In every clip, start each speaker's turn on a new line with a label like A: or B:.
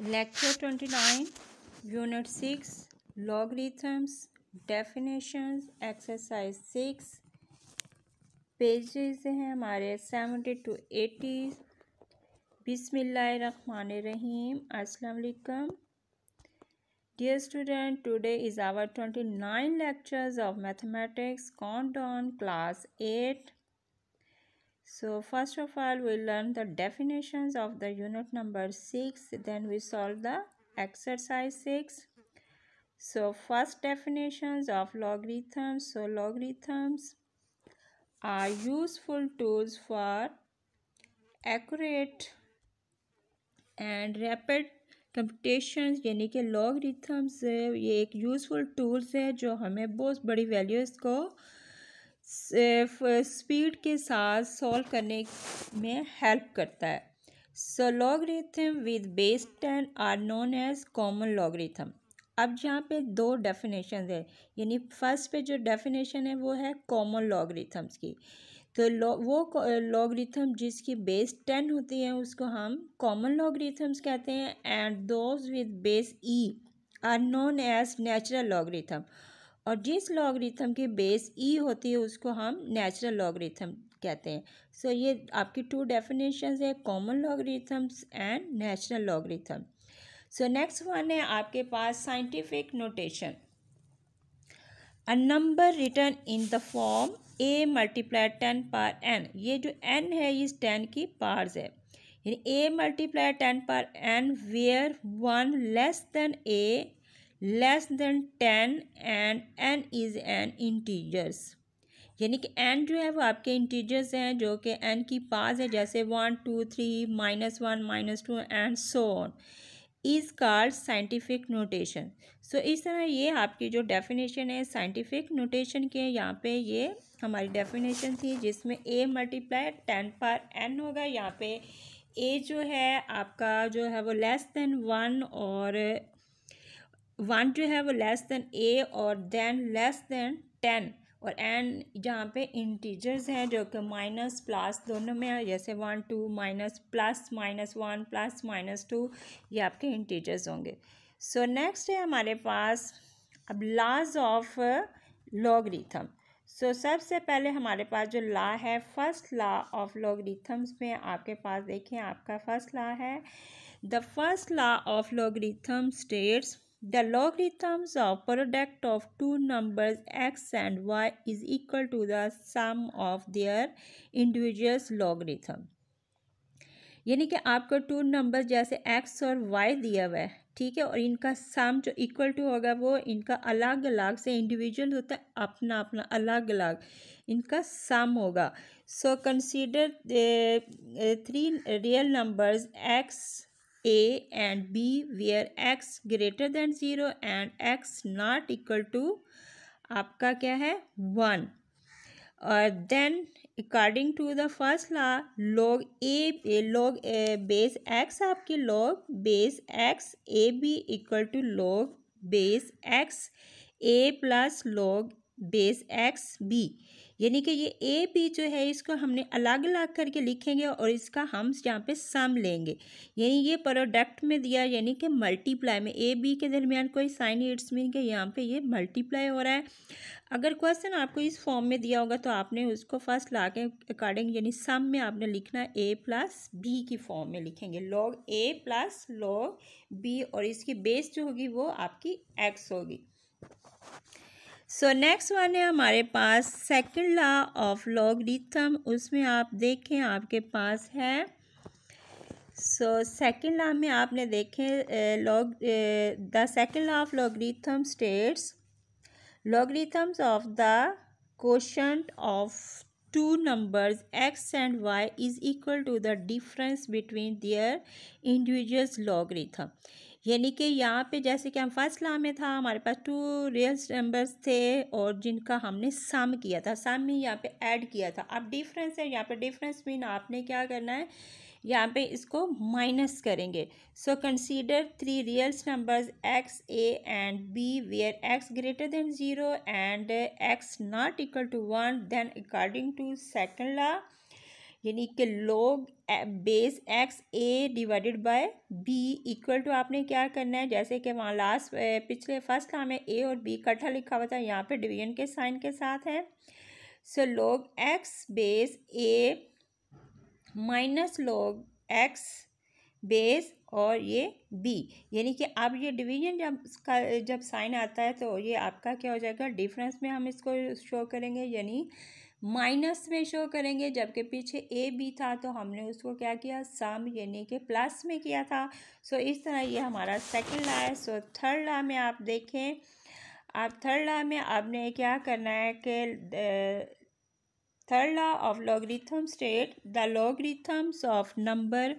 A: Lecture twenty nine unit six logarithms definitions exercise six pages हैं हमारे seventy two eighty बिसमीम student today is our twenty nine lectures of mathematics count on class eight So first of all we learn the definitions of the unit number 6 then we solve the exercise 6. So first definitions of logarithms. So logarithms are useful tools for accurate and rapid computations यानी कि log rhythms ये एक useful tools है जो हमें बहुत बड़ी values को स्पीड के साथ सॉल्व करने में हेल्प करता है so logarithm with base ten are known as common logarithm अब जहाँ पे दो डेफिनेशन है यानी फर्स्ट पे जो डेफिनेशन है वो है कॉमन लॉगरिथम्स की तो वो लॉगरिथम जिसकी बेस टेन होती है उसको हम कॉमन लॉगरिथम्स कहते हैं and those with base E are known as natural logarithm और जिस लॉगरिथम की बेस ई e होती है उसको हम नेचुरल लॉगरिथम कहते हैं सो so, ये आपकी टू डेफिनेशंस है common logarithms and natural logarithm so next one है आपके पास scientific notation a number written in the form A multiply ten power N ये जो एन है इस टेन की पार्स है यानी A multiply ten power N where one less than A less than ten and N is an integers यानी कि N जो है वो आपके इंटीजर्स हैं जो कि एन की पास है जैसे one two three minus one minus two and so on is called scientific notation so इस तरह ये आपकी जो डेफिनेशन है साइंटिफिक नोटेशन के यहाँ पे ये हमारी डेफिनेशन थी जिसमें A multiply ten power N होगा यहाँ पे ए जो है आपका जो है वो लेस देन वन और वन जो है वो लेस देन ए और देन लेस देन टेन और एन जहाँ पे इंटीजर्स हैं जो कि माइनस प्लस दोनों में है जैसे one two minus plus minus one plus minus two ये आपके इंटीजर्स होंगे सो so, नेक्स्ट है हमारे पास अब लाज ऑफ लॉगरिथम सो सबसे पहले हमारे पास जो लॉ है फर्स्ट लॉ ऑफ लॉगरिथम्स में आपके पास देखें आपका फर्स्ट लॉ है the first law of logarithm states The logarithms of product of two numbers x and y is equal to the sum of their individual logarithm. यानी कि आपको two number जैसे एक्स और वाई दिया हुआ है ठीक है और इनका सम जो इक्वल टू होगा वो इनका अलग अलग से इंडिविजुअल होता है अपना अपना अलग अलग इनका सम होगा so consider three real numbers X a and b where x greater than zero and x not equal to आपका क्या है वन और then according to the first law log A log base X आपके log base X A B equal to log base X A plus log base X B यानी कि ये A B जो है इसको हमने अलग अलग करके लिखेंगे और इसका हम यहाँ पे सम लेंगे यानी ये प्रोडक्ट में दिया यानी कि मल्टीप्लाई में ए बी के दरमियान कोई साइन इट्स मीन के यहाँ पे ये मल्टीप्लाई हो रहा है अगर क्वेश्चन आपको इस फॉर्म में दिया होगा तो आपने उसको फर्स्ट ला के अकॉर्डिंग यानी सम में आपने लिखना ए प्लस बी की फॉर्म में लिखेंगे log A plus log B और इसकी बेस जो होगी वो आपकी एक्स होगी सो नेक्स्ट वन है हमारे पास सेकंड लॉ ऑफ लॉग उसमें आप देखें आपके पास है सो सेकंड लॉ में आपने देखे log the second law of log states logarithms of the quotient of two numbers X and Y is equal to the difference between their individuals logarithm यानी कि यहाँ पे जैसे कि हम फर्स्ट लॉ में था हमारे पास टू रियल नंबर्स थे और जिनका हमने सम किया था सम ही यहाँ पे ऐड किया था अब डिफरेंस है यहाँ पे डिफरेंस मीन आपने क्या करना है यहाँ पे इसको माइनस करेंगे so consider three reals numbers X A and B where X greater than zero and X not equal to one then according to second law यानी कि log base X A divided by B equal to आपने क्या करना है जैसे कि वहाँ last पिछले फर्स्ट लाम में ए और बी इकट्ठा लिखा हुआ था यहाँ पे डिवीजन के साइन के साथ है so log X base A minus log X base और ये बी यानी कि अब ये डिवीजन जब का जब साइन आता है तो ये आपका क्या हो जाएगा डिफरेंस में हम इसको शो करेंगे यानी माइनस में शो करेंगे जबकि पीछे ए बी था तो हमने उसको क्या किया सम यानी कि प्लस में किया था सो इस तरह ये हमारा सेकंड ला है सो थर्ड ला में आप देखें आप थर्ड ला में आपने क्या करना है कि third law of logarithm state the logarithms of number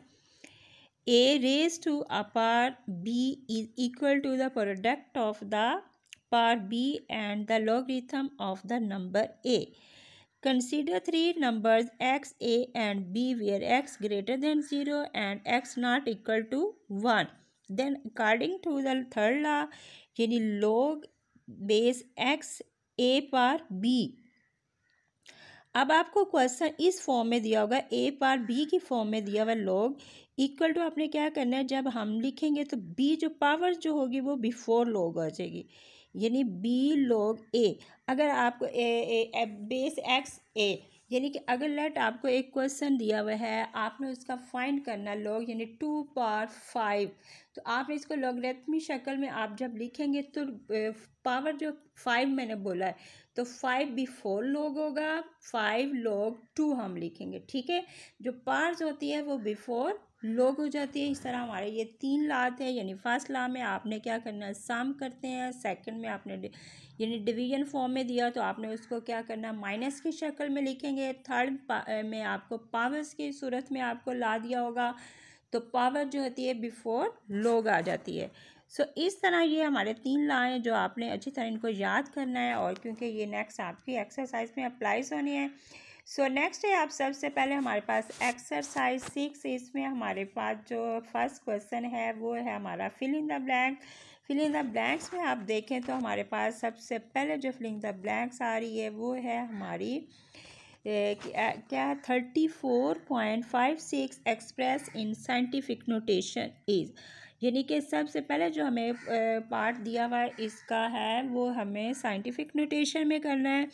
A: A raise to a power B is equal to the product of the power B and the logarithm of the number A Consider three numbers x, a and b where x greater than 0 and x not equal to 1. Then according to the third law, यानी log base x a पर b अब आपको question इस form में दिया होगा ए power B की form में दिया हुआ लोग इक्वल टू आपने क्या करना है जब हम लिखेंगे तो बी जो पावर जो होगी वो बिफोर लॉग हो जाएगी यानी बी लॉग ए अगर आपको ए, ए, ए बेस एक्स ए यानी कि अगर लेट आपको एक क्वेश्चन दिया हुआ है आपने उसका फाइंड करना लॉग यानी टू पावर फाइव तो आपने इसको लॉगरेथमी शक्ल में आप जब लिखेंगे तो पावर जो फाइव मैंने बोला है तो फाइव बिफोर लॉग होगा फाइव लॉग टू हम लिखेंगे ठीक है जो पार्स होती है वो बिफोर लोग हो जाती है इस तरह हमारे ये तीन ला थे यानी फर्स्ट ला में आपने क्या करना है सम करते हैं सेकंड में आपने यानी डिवीजन फॉर्म में दिया तो आपने उसको क्या करना माइनस की शक्ल में लिखेंगे थर्ड में आपको पावर्स की सूरत में आपको ला दिया होगा तो पावर जो होती है बिफोर लोग आ जाती है सो so, इस तरह ये हमारे तीन ला हैं जो आपने अच्छी तरह इनको याद करना है और क्योंकि ये नेक्स्ट आपकी एक्सरसाइज में अप्लाइज होनी है सो so, नेक्स्ट है आप सबसे पहले हमारे पास एक्सरसाइज सिक्स इसमें हमारे पास जो फर्स्ट क्वेश्चन है वो है हमारा fill in the blank fill in the blanks में आप देखें तो हमारे पास सबसे पहले जो फिल इन द ब्लैंक्स आ रही है वो है हमारी ए, क्या thirty four point five six express in scientific notation is यानी कि सबसे पहले जो हमें पार्ट दिया हुआ है इसका है वो हमें साइंटिफिक नोटेशन में करना है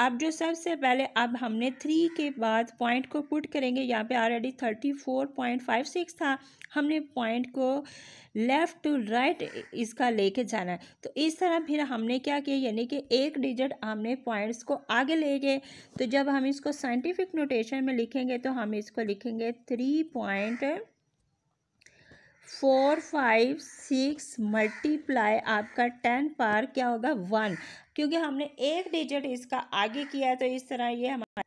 A: अब जो सबसे पहले अब हमने थ्री के बाद पॉइंट को पुट करेंगे यहाँ पे already thirty four point five six था हमने पॉइंट को लेफ़्ट टू राइट इसका लेके जाना है तो इस तरह फिर हमने क्या किया यानी कि एक डिजिट हमने पॉइंट्स को आगे ले गए तो जब हम इसको साइंटिफिक नोटेशन में लिखेंगे तो हम इसको लिखेंगे three point four five six multiply आपका टेन पार क्या होगा वन क्योंकि हमने एक डिजिट इसका आगे किया है तो इस तरह ये हमारा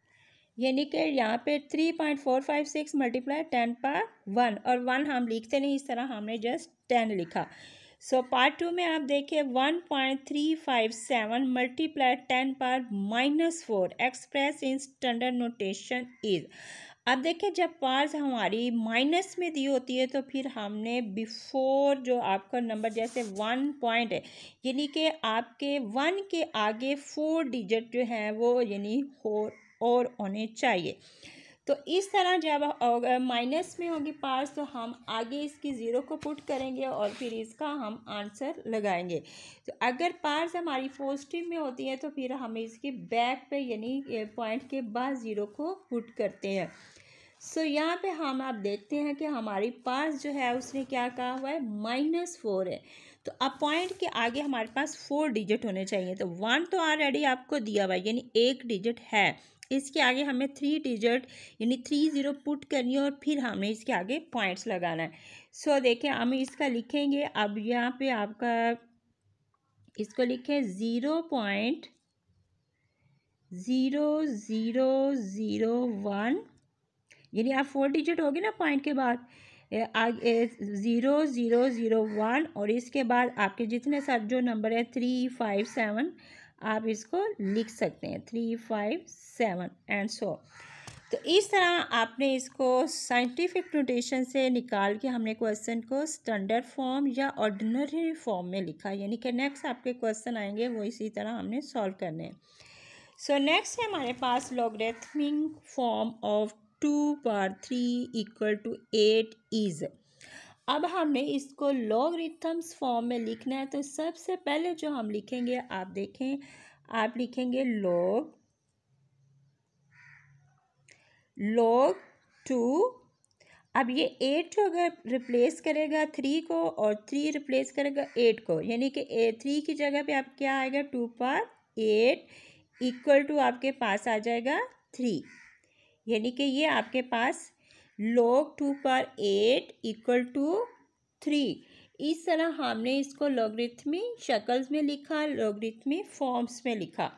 A: यानी कि यहाँ पे three point four five six multiply ten power one और वन हम लिखते नहीं इस तरह हमने जस्ट टेन लिखा सो पार्ट टू में आप देखिए one point three five seven multiply ten power minus four express in standard notation is अब देखिए जब पार्स हमारी माइनस में दी होती है तो फिर हमने बिफोर जो आपका नंबर जैसे वन पॉइंट है यानी कि आपके वन के आगे फोर डिजिट जो हैं वो यानी फोर और होने चाहिए तो इस तरह जब माइनस में होगी पार्स तो हम आगे इसकी ज़ीरो को पुट करेंगे और फिर इसका हम आंसर लगाएंगे तो अगर पार्स हमारी पॉजिटिव में होती है तो फिर हम इसके बैक पे यानी पॉइंट के बाद ज़ीरो को पुट करते हैं सो so, यहाँ पे हम आप देखते हैं कि हमारे पास जो है उसने क्या कहा हुआ है माइनस फोर है तो अब पॉइंट के आगे हमारे पास फोर डिजिट होने चाहिए तो वन तो ऑलरेडी आपको दिया हुआ है यानी एक डिजिट है इसके आगे हमें थ्री डिजिट यानी थ्री ज़ीरो पुट करनी है और फिर हमें इसके आगे पॉइंट्स लगाना है सो so, देखें हम इसका लिखेंगे अब यहाँ पर आपका इसको लिखें zero point zero zero zero one यानी आप फोर डिजिट होगी ना पॉइंट के बाद ज़ीरो ज़ीरो ज़ीरो वन और इसके बाद आपके जितने सर जो नंबर है थ्री फाइव सेवन आप इसको लिख सकते हैं three five seven and so तो इस तरह आपने इसको साइंटिफिक नोटेशन से निकाल के हमने क्वेश्चन को स्टैंडर्ड फॉर्म या ऑर्डिनरी फॉर्म में लिखा यानी कि नेक्स्ट आपके क्वेश्चन आएंगे वो इसी तरह हमने सॉल्व करने हैं सो नेक्स्ट है हमारे पास logarithmic form of two power three equal to eight is अब हमने इसको लॉग रिथम्स फॉर्म में लिखना है तो सबसे पहले जो हम लिखेंगे आप देखें आप लिखेंगे लॉग लॉग टू अब ये एट अगर रिप्लेस करेगा थ्री को और थ्री रिप्लेस करेगा एट को यानी कि ए थ्री की जगह पे आप क्या आएगा two power eight equal to आपके पास आ जाएगा थ्री यानी कि ये आपके पास लॉग टू पर एट इक्वल टू थ्री इस तरह हमने इसको लॉगरिथमी शक्ल्स में लिखा लॉगरिथमी फॉर्म्स में लिखा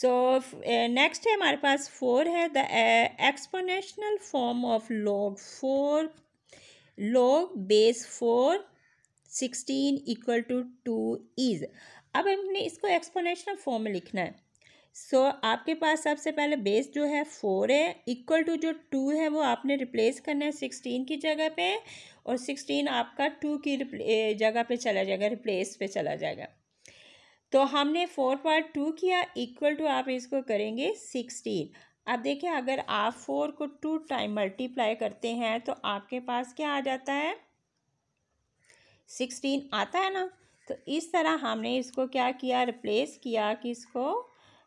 A: सो नेक्स्ट eh, है हमारे पास फोर है the exponential form of log four log base four sixteen equal to two is अब हमने इसको एक्सपोनेशनल फॉर्म में लिखना है सो so, आपके पास सबसे पहले बेस जो है फोर है इक्वल टू जो टू है वो आपने रिप्लेस करना है सिक्सटीन की जगह पे और सिक्सटीन आपका टू की जगह पे चला जाएगा रिप्लेस पे चला जाएगा तो हमने फोर पार्ट टू किया इक्वल टू आप इसको करेंगे सिक्सटीन अब देखिए अगर आप फोर को टू टाइम मल्टीप्लाई करते हैं तो आपके पास क्या आ जाता है सिक्सटीन आता है ना तो इस तरह हमने इसको क्या किया रिप्लेस किया कि इसको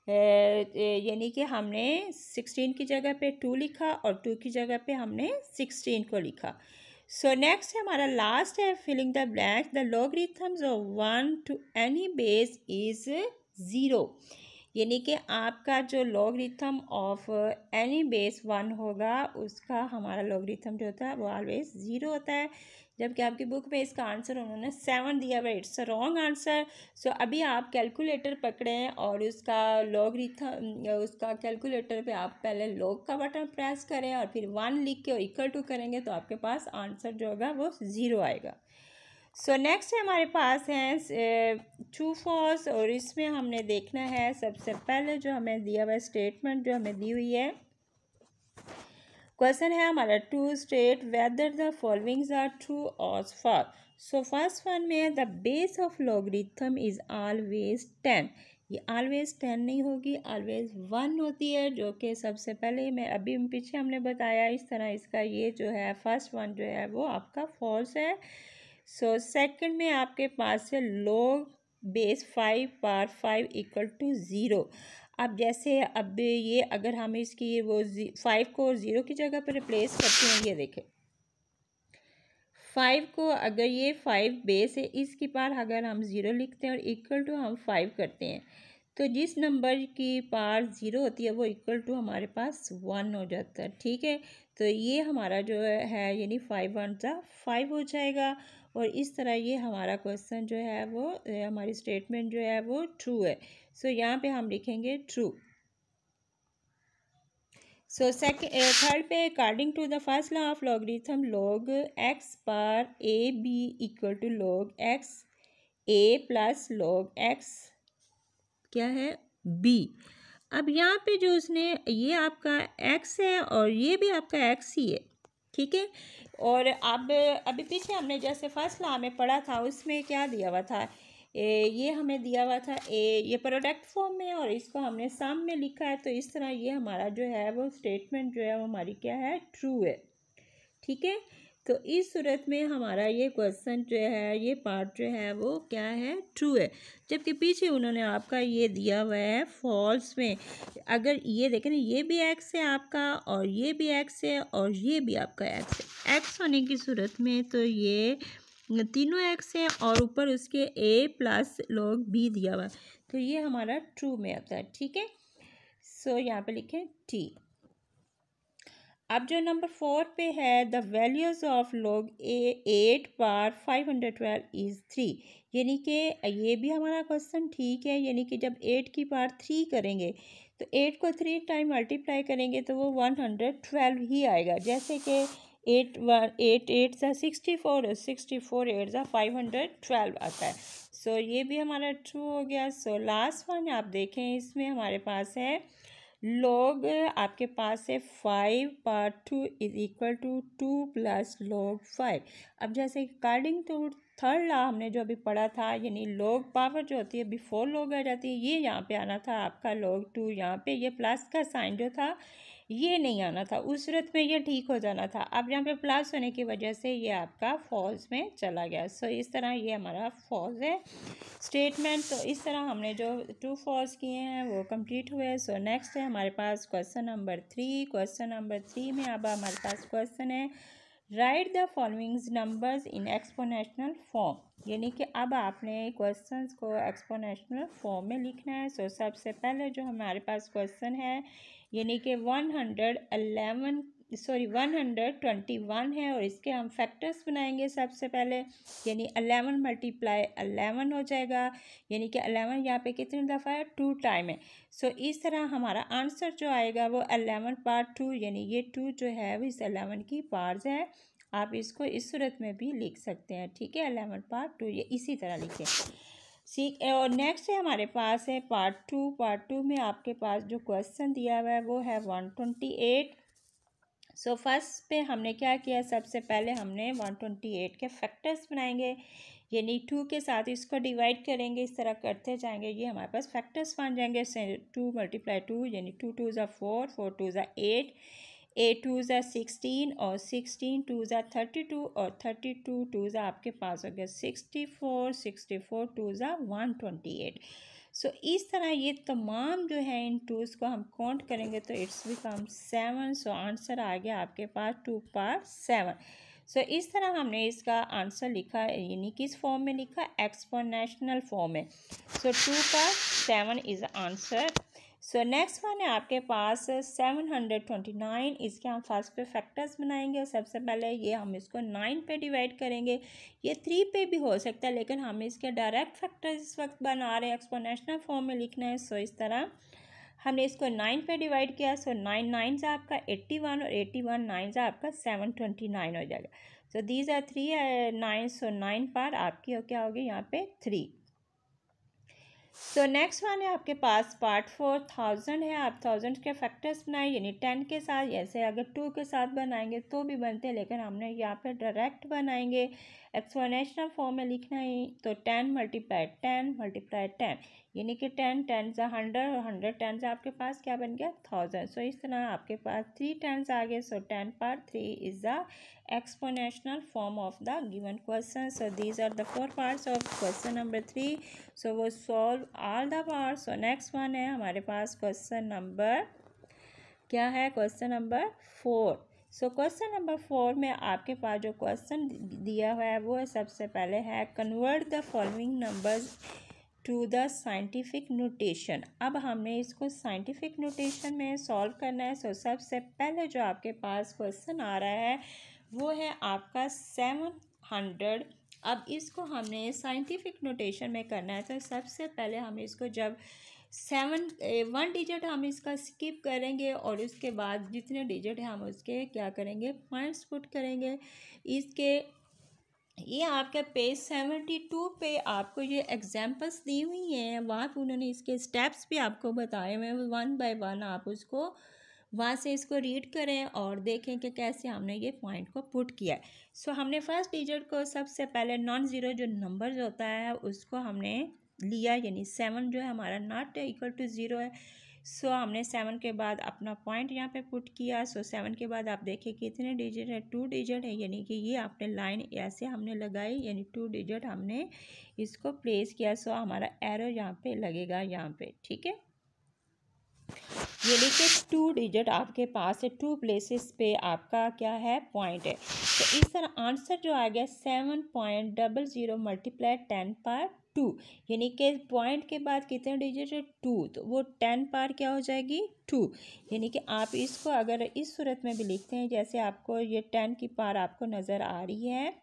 A: यानी कि हमने सिक्सटीन की जगह पे टू लिखा और टू की जगह पे हमने सिक्सटीन को लिखा सो नेक्स्ट हमारा लास्ट है filling the blank the logarithms of one to any base is zero यानी कि आपका जो logarithm of any base one होगा उसका हमारा लॉगरिथम जो होता है वो ऑलवेज ज़ीरो होता है जबकि आपकी बुक में इसका आंसर उन्होंने सेवन दिया हुआ it's a wrong answer so अभी आप कैलकुलेटर पकड़ें और उसका लॉग रिथा उसका कैलकुलेटर पे आप पहले लॉग का बटन प्रेस करें और फिर वन लिख के और इक्वल टू करेंगे तो आपके पास आंसर जो होगा वो ज़ीरो आएगा सो so, नेक्स्ट हमारे पास हैं टू फॉर्स और इसमें हमने देखना है सबसे पहले जो हमें दिया हुआ स्टेटमेंट जो हमें दी हुई है क्वेश्चन है हमारा to state whether the followings are true और फॉल सो फर्स्ट वन में the base of logarithm is always ten ये ऑलवेज टेन नहीं होगी ऑलवेज वन होती है जो कि सबसे पहले मैं अभी पीछे हमने बताया इस तरह इसका ये जो है फर्स्ट वन जो है वो आपका फॉल्स है सो so, सेकंड में आपके पास है log base five power five equal to zero अब जैसे अब ये अगर हम इसकी वो फाइव को ज़ीरो की जगह पर रिप्लेस करते हैं ये देखें फाइव को अगर ये फाइव बेस है इसके पार अगर हम ज़ीरो लिखते हैं और इक्वल टू हम फाइव करते हैं तो जिस नंबर की पार ज़ीरो होती है वो इक्वल टू हमारे पास वन हो जाता है ठीक है तो ये हमारा जो है यानी फाइव वन सा फाइव हो जाएगा और इस तरह ये हमारा क्वेश्चन जो है वो हमारी स्टेटमेंट जो है वो ट्रू है सो so, यहाँ पे हम लिखेंगे ट्रू सो सेकेंड थर्ड पे according to the first law of logarithm log X पर A B equal to log X A plus log X क्या है बी अब यहाँ पे जो उसने ये आपका एक्स है और ये भी आपका एक्स ही है ठीक है और अब अभी पीछे हमने जैसे फर्स्ट लॉ में पढ़ा था उसमें क्या दिया हुआ था ये हमें दिया हुआ था ए ये प्रोडक्ट फॉर्म में और इसको हमने सम में लिखा है तो इस तरह ये हमारा जो है वो स्टेटमेंट जो है वो हमारी क्या है ट्रू है ठीक है तो इस सूरत में हमारा ये क्वेश्चन जो है ये पार्ट जो है वो क्या है ट्रू है जबकि पीछे उन्होंने आपका ये दिया हुआ है फॉल्स में अगर ये देखें ना तो ये भी एक्स है आपका और ये भी एक्स है और ये भी आपका एक्स है एक्स होने की सूरत में तो ये तीनों एक्स हैं और ऊपर उसके ए प्लस लॉग बी दिया हुआ तो ये हमारा ट्रू में आता है ठीक है सो यहाँ पे लिखें टी अब जो नंबर फोर पे है the values of log A eight power five hundred twelve is three यानी कि ये भी हमारा क्वेश्चन ठीक है यानी कि जब एट की पार थ्री करेंगे तो एट को थ्री टाइम मल्टीप्लाई करेंगे तो वो वन हंड्रेड ट्वेल्व ही आएगा जैसे कि एट वन एट एट सा sixty four sixty four eight सा फाइव हंड्रेड ट्वेल्व आता है सो so, ये भी हमारा ट्रू हो गया सो लास्ट वन आप देखें इसमें हमारे पास है लॉग आपके पास है five power two is equal to two plus log five अब जैसे अकॉर्डिंग टू थर्ड लॉ हमने जो अभी पढ़ा था यानी लॉग पावर जो होती है बिफोर लॉग आ जाती है ये यहाँ पे आना था आपका लॉग टू यहाँ पे ये प्लस का साइन जो था ये नहीं आना था उस सूरत में ये ठीक हो जाना था अब यहाँ पे प्लस होने की वजह से ये आपका फॉल्स में चला गया सो so, इस तरह ये हमारा फॉल्स है स्टेटमेंट तो इस तरह हमने जो टू फॉल्स किए हैं वो कंप्लीट हुए सो so, नेक्स्ट है हमारे पास question number three question number three में अब हमारे पास क्वेश्चन है write the followings numbers in exponential form यानी कि अब आपने क्वेश्चन को एक्सपोनेशनल फॉर्म में लिखना है सो so, सबसे पहले जो हमारे पास क्वेश्चन है यानी कि one hundred eleven sorry one hundred twenty one है और इसके हम फैक्टर्स बनाएंगे सबसे पहले यानी अलेवन मल्टीप्लाई अलेवन हो जाएगा यानी कि अलेवन यहाँ पे कितने दफ़ा है टू टाइम है सो so, इस तरह हमारा आंसर जो आएगा वो अलेवन पार्ट टू यानी ये टू जो है वो इस अलेवन की पार्ट है आप इसको इस सूरत में भी लिख सकते हैं ठीक है अलेवन पार्ट टू ये इसी तरह लिखें सीख और नेक्स्ट है हमारे पास है पार्ट टू पार्ट टू में आपके पास जो क्वेश्चन दिया हुआ है वो है one twenty eight so first पे हमने क्या किया सबसे पहले हमने वन ट्वेंटी एट के फैक्टर्स बनाएंगे यानी टू के साथ इसको डिवाइड करेंगे इस तरह करते जाएंगे ये हमारे पास फैक्टर्स बन जाएंगे टू मल्टीप्लाई टू यानी टू टू ज़ा फोर फोर टू ज़ा एट एट टू ज़ा सिक्सटीन और सिक्सटीन टू ज़ा थर्टी टू और थर्टी टू टू ज़ा आपके पास हो गया sixty four sixty four two ज़ा वन ट्वेंटी एट सो इस तरह ये तमाम जो है इन टूज़ को हम काउंट करेंगे तो it's become seven so answer आ गया आपके पास टू पार सेवन सो इस तरह हमने इसका आंसर लिखा यानी किस फॉर्म में लिखा एक्सपोनेशनल फॉर्म में so two power seven is answer so next one है आपके पास सेवन हंड्रेड ट्वेंटी नाइन इसके हम फर्स्ट पे फैक्टर्स बनाएंगे और सबसे पहले ये हम इसको नाइन पे डिवाइड करेंगे ये थ्री पे भी हो सकता है लेकिन हम इसके डायरेक्ट फैक्टर्स इस वक्त बना रहे हैं एक्सपोनेशनल फॉर्म में लिखना है सो इस तरह हमने इसको नाइन पे डिवाइड किया सो नाइन नाइन से आपका एट्टी वन और एट्टी वन नाइन से आपका सेवन ट्वेंटी नाइन हो जाएगा so these are three nine so nine power आपकी हो क्या होगी यहाँ पे थ्री सो नेक्स्ट वन है आपके पास पार्ट फोर थाउजेंड है आप थाउजेंड के फैक्टर्स बनाए यानी टेन के साथ ऐसे अगर टू के साथ बनाएंगे तो भी बनते हैं लेकिन हमने यहाँ पे डायरेक्ट बनाएंगे एक्सप्लेनेशनल फॉर्म में लिखना ही तो ten multiply ten multiply ten यानी कि टेन टेन सा हंड्रेड और हंड्रेड टेन सा आपके पास क्या बन गया थाउजेंड सो इस तरह आपके पास थ्री टेंस आ गए so ten power three is the exponential form of the given question so these are the four parts of question number three so वो solve all the parts so next one है हमारे पास question number क्या है question number four so question number four में आपके पास जो question दिया हुआ है वो सबसे पहले है convert the following numbers to the scientific notation अब हमने इसको साइंटिफिक नोटेशन में सॉल्व करना है सो so, सबसे पहले जो आपके पास क्वेश्चन आ रहा है वो है आपका सेवन हंड्रेड अब इसको हमने साइंटिफिक नोटेशन में करना है तो सबसे पहले हम इसको जब सेवन वन डिजिट हम इसका स्किप करेंगे और उसके बाद जितने डिजिट हैं हम उसके क्या करेंगे पॉइंट्स पुट करेंगे इसके ये आपका पेज सेवेंटी टू पे आपको ये एग्जांपल्स दी हुई हैं वहाँ पर उन्होंने इसके स्टेप्स भी आपको बताए हुए हैं वन बाय वन आप उसको वहाँ से इसको रीड करें और देखें कि कैसे हमने ये पॉइंट को पुट किया है सो हमने फर्स्ट डिजिट को सबसे पहले नॉन ज़ीरो जो नंबर होता है उसको हमने लिया यानी सेवन जो है हमारा नॉट इक्वल टू ज़ीरो है सो हमने सेवन के बाद अपना पॉइंट यहाँ पे पुट किया सो सेवन के बाद आप देखें कितने डिजिट है टू डिजिट है यानी कि ये आपने लाइन ऐसे हमने लगाई यानी टू डिजिट हमने इसको प्लेस किया सो हमारा एरो यहाँ पे लगेगा यहाँ पे ठीक है ये लेके टू डिजिट आपके पास है टू प्लेसेस पे आपका क्या है पॉइंट है तो इस तरह आंसर जो आ गया seven point double zero multiply ten पर टू यानी कि पॉइंट के बाद कितने डिजिट है टू तो वो टेन पार क्या हो जाएगी टू यानी कि आप इसको अगर इस सूरत में भी लिखते हैं जैसे आपको ये टेन की पार आपको नज़र आ रही है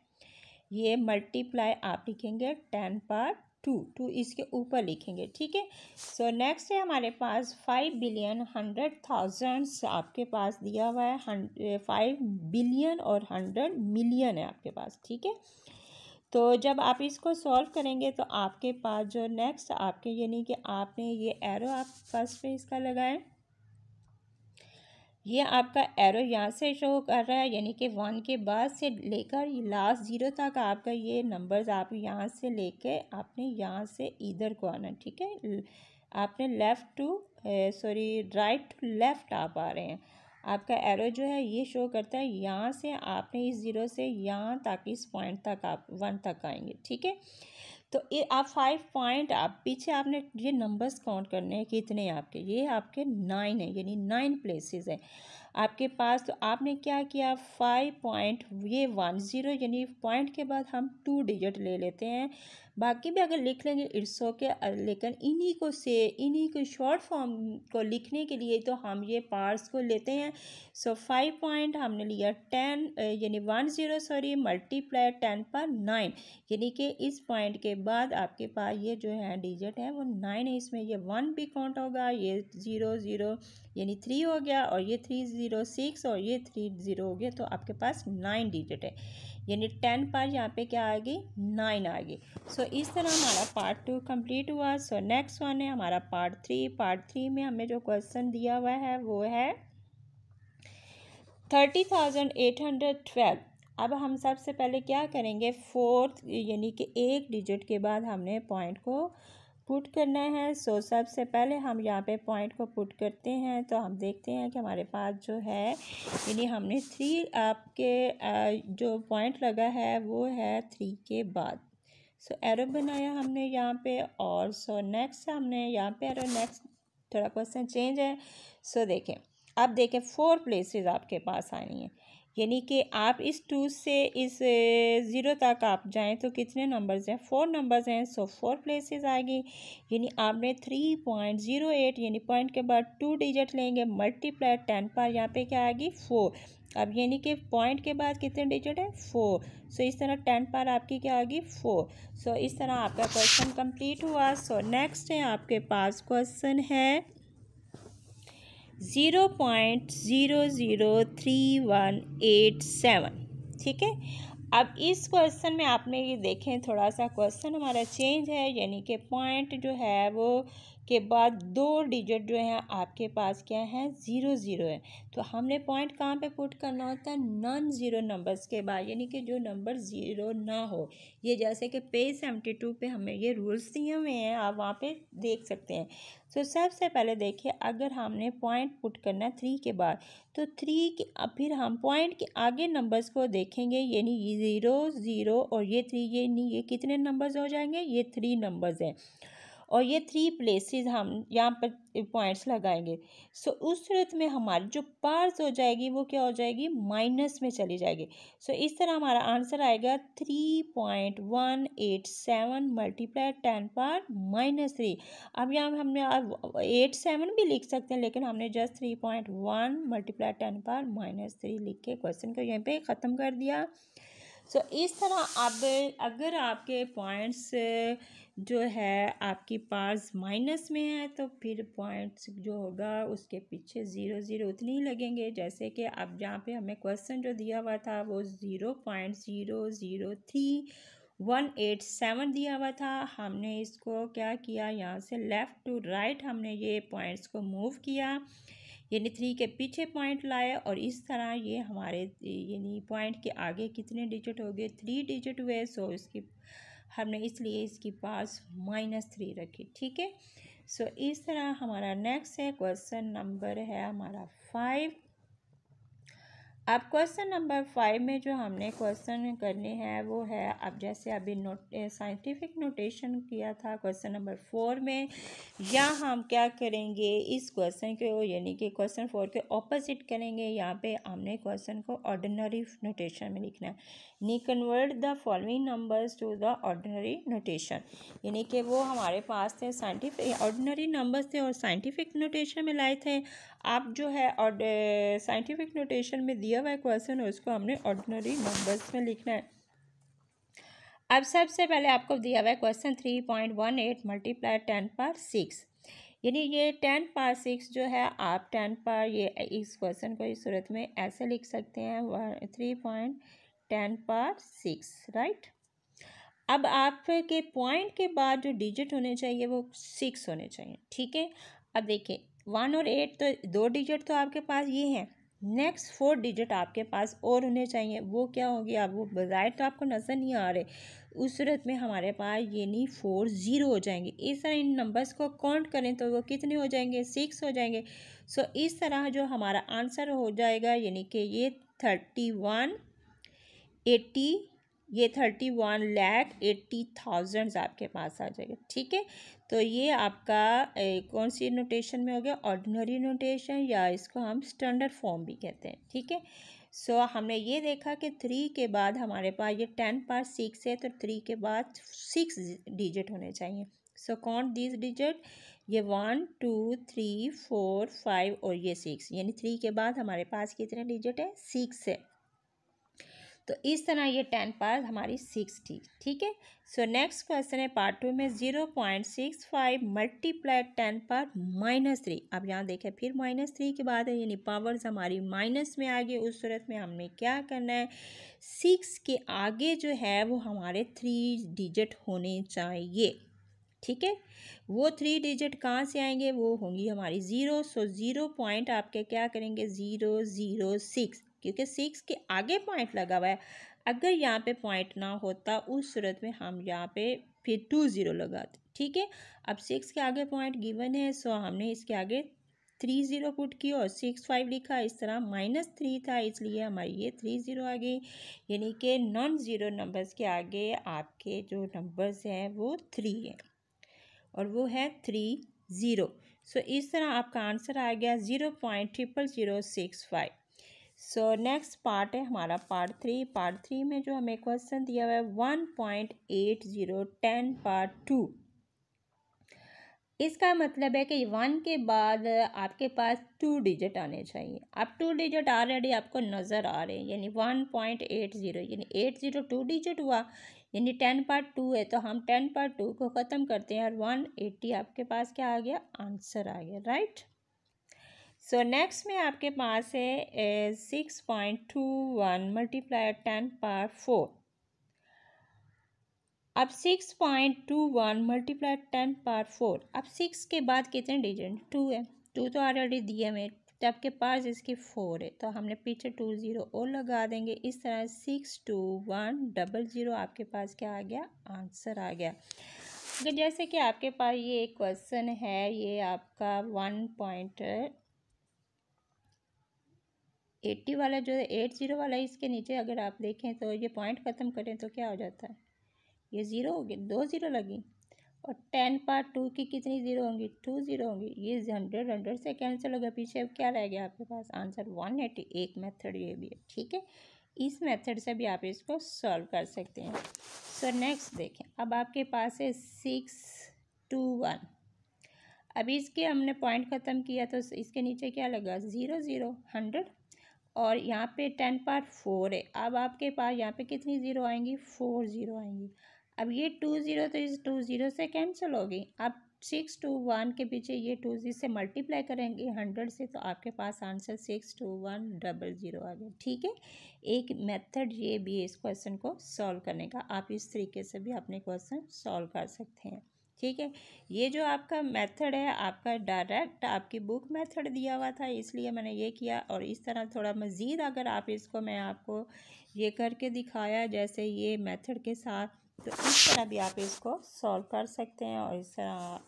A: ये मल्टीप्लाई आप लिखेंगे टेन पार टू टू इसके ऊपर लिखेंगे ठीक है सो नेक्स्ट है हमारे पास फाइव बिलियन हंड्रेड थाउजेंड्स आपके पास दिया हुआ है फाइव बिलियन और हंड्रेड मिलियन है आपके पास ठीक है तो जब आप इसको सॉल्व करेंगे तो आपके पास जो नेक्स्ट आपके यानी कि आपने ये एरो आप फर्स्ट पे इसका लगाएं ये आपका एरो यहाँ से शो कर रहा है यानी कि वन के बाद से लेकर लास्ट ज़ीरो तक आपका ये नंबर्स आप यहाँ से लेके आपने यहाँ से इधर को आना ठीक है आपने left to sorry right to left आप आ रहे हैं आपका एरो जो है ये शो करता है यहाँ से आपने इस ज़ीरो से यहाँ तक इस पॉइंट तक आप वन तक आएंगे ठीक है तो ये आप फाइव पॉइंट आप पीछे आपने ये नंबर्स काउंट करने हैं कितने आपके ये आपके नाइन है यानी नाइन प्लेसेस हैं आपके पास तो आपने क्या किया फाइव पॉइंट ये वन ज़ीरो यानी पॉइंट के बाद हम टू डिजिट ले लेते हैं बाकी भी अगर लिख लेंगे इट्स ओके लेकिन इन्हीं को से इन्हीं को शॉर्ट फॉर्म को लिखने के लिए तो हम ये पार्ट्स को लेते हैं सो फाइव पॉइंट हमने लिया टेन यानी one zero sorry multiply ten पर नाइन यानी कि इस पॉइंट के बाद आपके पास ये जो है डिजिट है वो नाइन है इसमें ये वन भी काउंट होगा ये ज़ीरो ज़ीरो यानी थ्री हो गया और ये थ्री ज़ीरो सिक्स और ये थ्री ज़ीरो हो गया तो आपके पास नाइन डिजिट है यानी टेन पर यहाँ पे क्या आ गई नाइन आ गई सो so, इस तरह हमारा पार्ट टू कंप्लीट हुआ सो नेक्स्ट वन है हमारा पार्ट थ्री पार्ट थ्री में हमें जो क्वेश्चन दिया हुआ है वो है thirty thousand eight hundred twelve अब हम सबसे पहले क्या करेंगे फोर्थ यानी कि एक डिजिट के बाद हमने पॉइंट को पुट करना है सो सबसे पहले हम यहाँ पे पॉइंट को पुट करते हैं तो हम देखते हैं कि हमारे पास जो है यानी हमने थ्री आपके जो पॉइंट लगा है वो है थ्री के बाद सो एरो बनाया हमने यहाँ पे और सो नेक्स्ट हमने यहाँ पे एरो नेक्स्ट थोड़ा क्वेश्चन चेंज है सो देखें अब देखें फोर प्लेसेस आपके पास आनी है यानी कि आप इस टू से इस ज़ीरो तक आप जाएं तो कितने नंबर्स हैं फोर नंबर्स हैं सो फोर प्लेसेस आएगी यानी आपने थ्री पॉइंट ज़ीरो एट यानी पॉइंट के बाद टू डिजिट लेंगे मल्टीप्लाई टेन पर यहाँ पे क्या आएगी फोर अब यानी कि पॉइंट के बाद कितने डिजिट है फोर सो इस तरह टेन पर आपकी क्या आएगी फोर सो इस तरह आपका क्वेश्चन कम्प्लीट हुआ सो नेक्स्ट है आपके पास क्वेश्चन है zero point zero zero three one eight seven ठीक है अब इस क्वेश्चन में आपने ये देखें थोड़ा सा क्वेश्चन हमारा चेंज है यानी कि पॉइंट जो है वो के बाद दो डिजिट जो है आपके पास क्या है ज़ीरो ज़ीरो है तो हमने पॉइंट कहाँ पे पुट करना होता है नॉन ज़ीरो नंबर्स के बाद यानी कि जो नंबर ज़ीरो ना हो ये जैसे कि पेज सेवेंटी टू पर हमें ये रूल्स दिए हुए हैं आप वहाँ पे देख सकते हैं तो सबसे पहले देखिए अगर हमने पॉइंट पुट करना है थ्री के बाद तो थ्री के फिर हम पॉइंट के आगे नंबर्स को देखेंगे यानी ज़ीरो ज़ीरो और ये थ्री ये नहीं ये कितने नंबर्स हो जाएंगे ये थ्री नंबर्स हैं और ये थ्री प्लेसेस हम यहाँ पर पॉइंट्स uh, लगाएंगे सो so, उस सूरत में हमारी जो पार्स हो जाएगी वो क्या हो जाएगी माइनस में चली जाएगी सो so, इस तरह हमारा आंसर आएगा three point one eight seven multiply ten power minus three अब यहाँ हमने एट सेवन भी लिख सकते हैं लेकिन हमने just three point one multiply ten power minus three लिख के क्वेश्चन को यहीं पर ख़त्म कर दिया सो so, इस तरह अब अगर आपके पॉइंट्स जो है आपकी पास माइनस में है तो फिर पॉइंट्स जो होगा उसके पीछे ज़ीरो ज़ीरो उतने ही लगेंगे जैसे कि अब जहाँ पे हमें क्वेश्चन जो दिया हुआ था वो zero point zero zero three one eight seven दिया हुआ था हमने इसको क्या किया यहाँ से लेफ़्ट टू राइट हमने ये पॉइंट्स को मूव किया यानी थ्री के पीछे पॉइंट लाए और इस तरह ये हमारे यानी पॉइंट के आगे कितने डिजिट हो गए थ्री डिजिट हुए सो इसकी हमने इसलिए इसकी पास माइनस थ्री रखी ठीक है सो इस तरह हमारा नेक्स्ट है क्वेश्चन नंबर है हमारा फाइव अब क्वेश्चन नंबर फाइव में जो हमने क्वेश्चन करने हैं वो है अब जैसे अभी नोट साइंटिफिक नोटेशन किया था क्वेश्चन नंबर फोर में या हम क्या करेंगे इस क्वेश्चन को यानी कि क्वेश्चन फोर के ऑपोजिट करेंगे यहाँ पे हमने क्वेश्चन को ऑर्डिनरी नोटेशन में लिखना है नी convert the following numbers to the ordinary notation यानी कि वो हमारे पास थे साइंटिफिक ऑर्डिनरी नंबर्स थे और साइंटिफिक नोटेशन में लाए थे आप जो है और साइंटिफिक नोटेशन में दिया हुआ क्वेश्चन है उसको हमने ऑर्डनरी नंबर्स में लिखना है अब सबसे पहले आपको दिया हुआ है question three point one eight multiply ten पर सिक्स यानी ये टेन पार सिक्स जो है आप टेन पार ये इस क्वेश्चन को इस सूरत में ऐसे लिख सकते हैं three point ten power six right अब आपके पॉइंट के बाद जो डिजिट होने चाहिए वो सिक्स होने चाहिए ठीक है अब देखिए वन और एट तो दो डिजिट तो आपके पास ये हैं नेक्स्ट फोर डिजिट आपके पास और होने चाहिए वो क्या होगी आप वो बज़ाहिर तो आपको नज़र नहीं आ रहे उस सूरत में हमारे पास ये नहीं फोर ज़ीरो हो जाएंगे इस तरह इन नंबर्स को काउंट करें तो वो कितने हो जाएंगे सिक्स हो जाएंगे सो so, इस तरह जो हमारा आंसर हो जाएगा यानी कि ये थर्टी वन एट्टी ये thirty one lakh eighty thousands आपके पास आ जाएगा ठीक है तो ये आपका कौन सी नोटेशन में हो गया ऑर्डिनरी नोटेशन या इसको हम स्टैंडर्ड फॉर्म भी कहते हैं ठीक है सो हमने ये देखा कि थ्री के बाद हमारे पास ये टेन पार सिक्स है तो थ्री के बाद सिक्स डिजिट होने चाहिए सो कौन दिस डिजिट ये one two three four five और ये सिक्स यानी थ्री के बाद हमारे पास कितने डिजिट है सिक्स है तो इस तरह ये टेन पार हमारी सिक्स थी ठीक है सो नेक्स्ट क्वेश्चन है पार्ट टू में zero point six five multiply ten power minus three अब यहाँ देखें फिर माइनस थ्री की बात है यानी पावर्स हमारी माइनस में आ गई उस सूरत में हमने क्या करना है सिक्स के आगे जो है वो हमारे थ्री डिजिट होने चाहिए ठीक है वो थ्री डिजिट कहाँ से आएंगे वो होंगी हमारी ज़ीरो सो ज़ीरो पॉइंट आपके क्या करेंगे ज़ीरो ज़ीरो सिक्स क्योंकि सिक्स के आगे पॉइंट लगा हुआ है अगर यहाँ पे पॉइंट ना होता उस सूरत में हम यहाँ पे फिर टू ज़ीरो लगाते ठीक है अब सिक्स के आगे पॉइंट गिवन है सो हमने इसके आगे थ्री ज़ीरो पुट किया और सिक्स फाइव लिखा इस तरह माइनस थ्री था इसलिए हमारी ये थ्री ज़ीरो आ गई यानी कि नॉन ज़ीरो नंबर्स के आगे आपके जो नंबर्स हैं वो थ्री है और वो है थ्री ज़ीरो सो इस तरह आपका आंसर आ गया zero point triple zero six five so next part है हमारा पार्ट थ्री पार्ट थ्री में जो हमें क्वेश्चन दिया हुआ है one point eight zero ten part two इसका मतलब है कि वन के बाद आपके पास टू डिजिट आने चाहिए अब टू डिजिट ऑलरेडी आपको नज़र आ रहे हैं यानी वन पॉइंट एट ज़ीरो यानी एट ज़ीरो टू डिजिट हुआ यानी टेन पार्ट टू है तो हम टेन पार्ट टू को ख़त्म करते हैं और वन एट्टी आपके पास क्या आ गया आंसर आ गया राइट सो नेक्स्ट में आपके पास है six point two one multiply ten power four अब six point two one multiply ten power four अब सिक्स के बाद कितने डिजिट टू है टू तो ऑलरेडी दिए हमें तो आपके पास इसकी फोर है तो हमने पीछे टू ज़ीरो और लगा देंगे इस तरह six two one double zero आपके पास क्या आ गया आंसर आ गया तो जैसे कि आपके पास ये एक क्वेश्चन है ये आपका वन पॉइंट एट्टी वाला जो है एट ज़ीरो वाला इसके नीचे अगर आप देखें तो ये पॉइंट ख़त्म करें तो क्या हो जाता है ये ज़ीरो हो गया दो ज़ीरो लगी और टेन पार्ट टू की कितनी ज़ीरो होंगी टू ज़ीरो होंगी ये हंड्रेड हंड्रेड से कैंसिल हो गया पीछे अब क्या रह गया आपके पास आंसर वन एटी एक मेथड ये भी है ठीक है इस मेथड से भी आप इसको सॉल्व कर सकते हैं सो so, नेक्स्ट देखें अब आपके पास है सिक्स टू वन अभी इसके हमने पॉइंट ख़त्म किया तो इसके नीचे क्या लगा ज़ीरो ज़ीरो हंड्रेड और यहाँ पे टेन पार्ट फोर है अब आपके पास यहाँ पे कितनी ज़ीरो आएंगी फोर ज़ीरो आएंगी अब ये टू ज़ीरो तो इस टू ज़ीरो से कैंसिल हो गई अब सिक्स टू वन के पीछे ये टू जी से मल्टीप्लाई करेंगे हंड्रेड से तो आपके पास answer six two one double zero आ गया ठीक है एक मेथड ये भी है इस क्वेश्चन को सॉल्व करने का आप इस तरीके से भी अपने क्वेश्चन सॉल्व कर सकते हैं ठीक है ये जो आपका मेथड है आपका डायरेक्ट आपकी बुक मेथड दिया हुआ था इसलिए मैंने ये किया और इस तरह थोड़ा मज़ीद अगर आप इसको मैं आपको ये करके दिखाया जैसे ये मेथड के साथ तो इस तरह भी आप इसको सॉल्व कर सकते हैं और इस तरह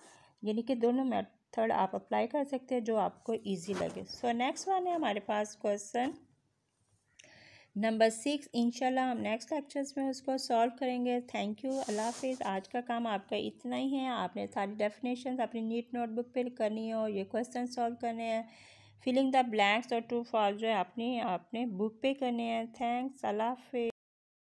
A: यानी कि दोनों मेथड आप अप्लाई कर सकते हैं जो आपको ईजी लगे सो नेक्स्ट वन है हमारे पास क्वेश्चन नंबर सिक्स इंशाल्लाह हम नेक्स्ट लेक्चर्स में उसको सॉल्व करेंगे थैंक यू अल्लाह हाफिज़ आज का काम आपका इतना ही है आपने सारी डेफिनेशन अपनी नीट नोटबुक पे करनी हो ये क्वेश्चन सॉल्व करने हैं फिलिंग द ब्लैंक्स और टू फॉल जो है अपनी अपने बुक पे करने हैं थैंक्स अल्लाह हाफिज़